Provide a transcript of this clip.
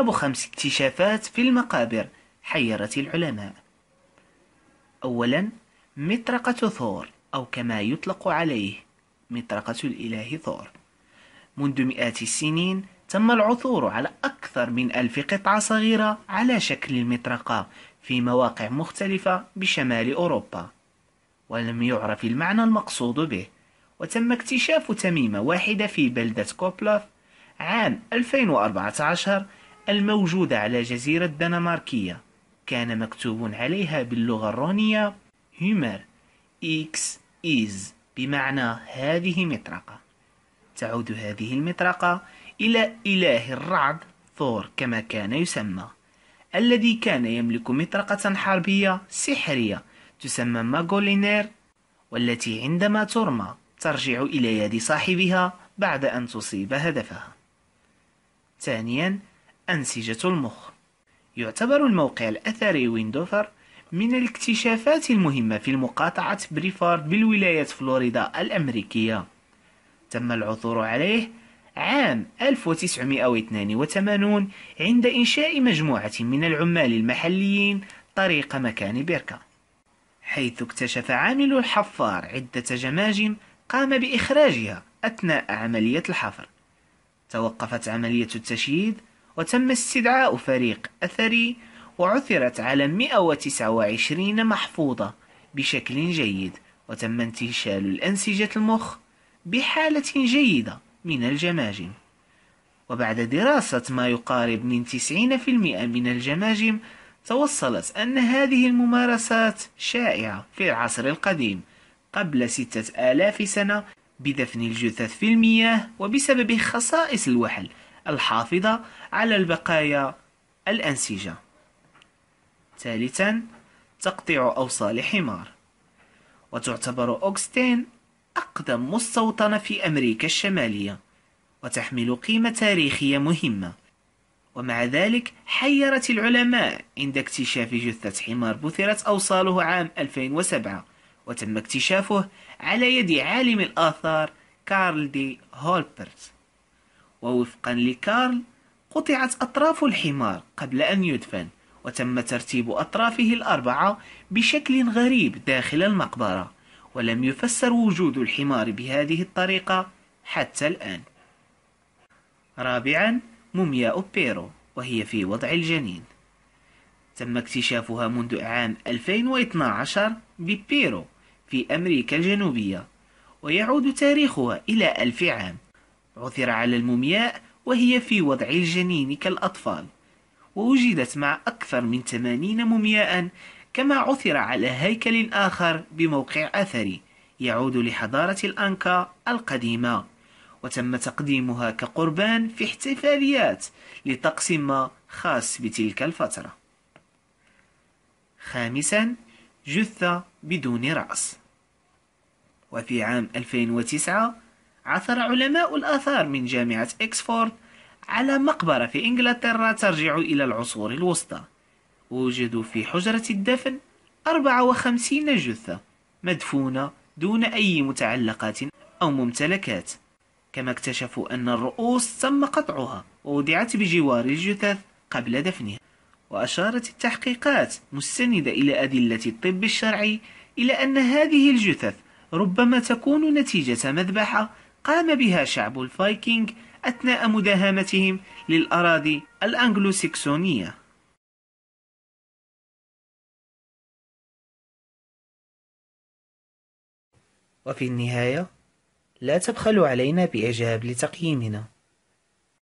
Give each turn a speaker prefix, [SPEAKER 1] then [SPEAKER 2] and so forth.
[SPEAKER 1] أقرب خمس اكتشافات في المقابر حيرت العلماء أولا مطرقة ثور أو كما يطلق عليه مطرقة الإله ثور منذ مئات السنين تم العثور على أكثر من ألف قطعة صغيرة على شكل المطرقة في مواقع مختلفة بشمال أوروبا ولم يعرف المعنى المقصود به وتم اكتشاف تميمة واحدة في بلدة كوبلاف عام 2014 الموجودة على جزيرة الدنماركية كان مكتوب عليها باللغة الرونية هومر إكس إيز بمعنى هذه مطرقة تعود هذه المطرقة إلى إله الرعد ثور كما كان يسمى الذي كان يملك مطرقة حربية سحرية تسمى ماغولينير والتي عندما ترمى ترجع إلى يد صاحبها بعد أن تصيب هدفها ثانيا أنسجة المخ يعتبر الموقع الأثري ويندوفر من الاكتشافات المهمة في مقاطعة بريفارد بالولاية فلوريدا الأمريكية تم العثور عليه عام 1982 عند إنشاء مجموعة من العمال المحليين طريق مكان بيركا حيث اكتشف عامل الحفار عدة جماجم قام بإخراجها أثناء عملية الحفر توقفت عملية التشييد وتم استدعاء فريق أثري وعثرت على 129 محفوظة بشكل جيد وتم انتشال الأنسجة المخ بحالة جيدة من الجماجم وبعد دراسة ما يقارب من 90% من الجماجم توصلت أن هذه الممارسات شائعة في العصر القديم قبل ستة آلاف سنة بدفن الجثث في المياه وبسبب خصائص الوحل الحافظة على البقايا الأنسجة ثالثا تقطيع أوصال حمار وتعتبر أوكستين أقدم مستوطنة في أمريكا الشمالية وتحمل قيمة تاريخية مهمة ومع ذلك حيرت العلماء عند اكتشاف جثة حمار بثرت أوصاله عام 2007 وتم اكتشافه على يد عالم الآثار كارل دي هولبرت ووفقا لكارل قطعت أطراف الحمار قبل أن يدفن وتم ترتيب أطرافه الأربعة بشكل غريب داخل المقبرة ولم يفسر وجود الحمار بهذه الطريقة حتى الآن رابعا مومياء بيرو وهي في وضع الجنين تم اكتشافها منذ عام 2012 ببيرو في أمريكا الجنوبية ويعود تاريخها إلى ألف عام عثر على المومياء وهي في وضع الجنين كالأطفال ووجدت مع أكثر من 80 مومياء كما عثر على هيكل آخر بموقع أثري يعود لحضارة الأنكا القديمة وتم تقديمها كقربان في احتفاليات لطقس ما خاص بتلك الفترة خامسا جثة بدون رأس وفي عام 2009 عثر علماء الآثار من جامعة إكسفورد على مقبرة في إنجلترا ترجع إلى العصور الوسطى وجدوا في حجرة الدفن 54 جثة مدفونة دون أي متعلقات أو ممتلكات كما اكتشفوا أن الرؤوس تم قطعها ووضعت بجوار الجثث قبل دفنها وأشارت التحقيقات مستندة إلى أدلة الطب الشرعي إلى أن هذه الجثث ربما تكون نتيجة مذبحة قام بها شعب الفايكنج أثناء مداهمتهم للأراضي الأنجلوسكسونية وفي النهاية لا تبخلوا علينا بإعجاب لتقييمنا